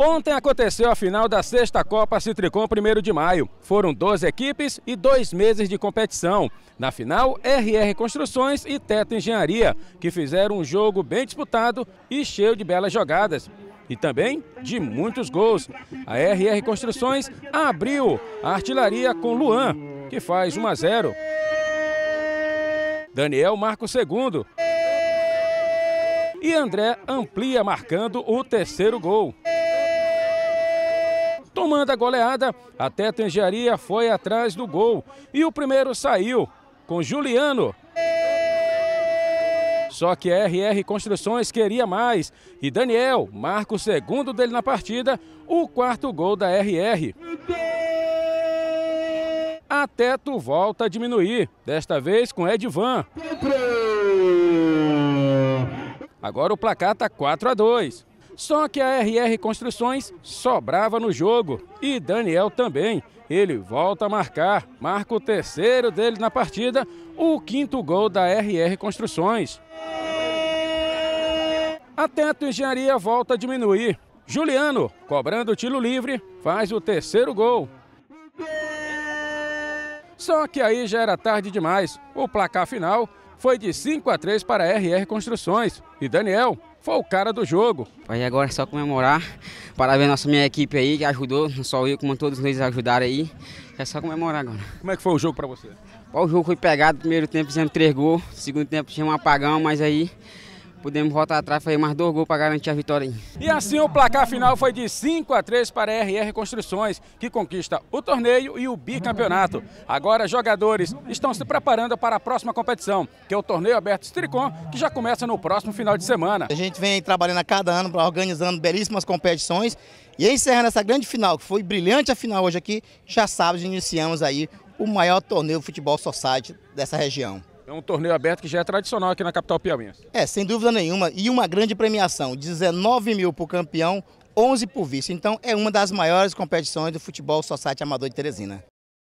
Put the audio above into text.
Ontem aconteceu a final da sexta Copa Citricom 1 de maio. Foram 12 equipes e dois meses de competição. Na final, RR Construções e Teto Engenharia, que fizeram um jogo bem disputado e cheio de belas jogadas. E também de muitos gols. A RR Construções abriu a artilharia com Luan, que faz 1 a 0. Daniel marca o segundo. E André amplia marcando o terceiro gol. Tomando a goleada, Teto Engenharia foi atrás do gol e o primeiro saiu com Juliano. Só que RR Construções queria mais e Daniel marca o segundo dele na partida, o quarto gol da RR. A Teto volta a diminuir, desta vez com Edvan. Agora o placar está 4 a 2. Só que a RR Construções sobrava no jogo e Daniel também. Ele volta a marcar, marca o terceiro dele na partida, o quinto gol da RR Construções. A Teto Engenharia volta a diminuir. Juliano, cobrando o tiro livre, faz o terceiro gol só que aí já era tarde demais. O placar final foi de 5 a 3 para a RR Construções. E Daniel foi o cara do jogo. Aí agora é só comemorar. Parabéns à nossa minha equipe aí que ajudou, não só eu, como todos eles ajudaram aí. É só comemorar agora. Como é que foi o jogo para você? O jogo foi pegado, primeiro tempo fizemos três gols, segundo tempo tinha um apagão, mas aí Podemos voltar atrás, fazer mais dois gols para garantir a vitória. E assim o placar final foi de 5 a 3 para a RR Construções, que conquista o torneio e o bicampeonato. Agora, jogadores estão se preparando para a próxima competição, que é o torneio aberto Stricon, que já começa no próximo final de semana. A gente vem trabalhando a cada ano, organizando belíssimas competições. E encerrando essa grande final, que foi brilhante a final hoje aqui, já sabe, iniciamos aí o maior torneio de futebol society dessa região. É um torneio aberto que já é tradicional aqui na capital piauiense. É, sem dúvida nenhuma. E uma grande premiação: 19 mil para o campeão, 11 por vice. Então é uma das maiores competições do futebol society amador de Teresina.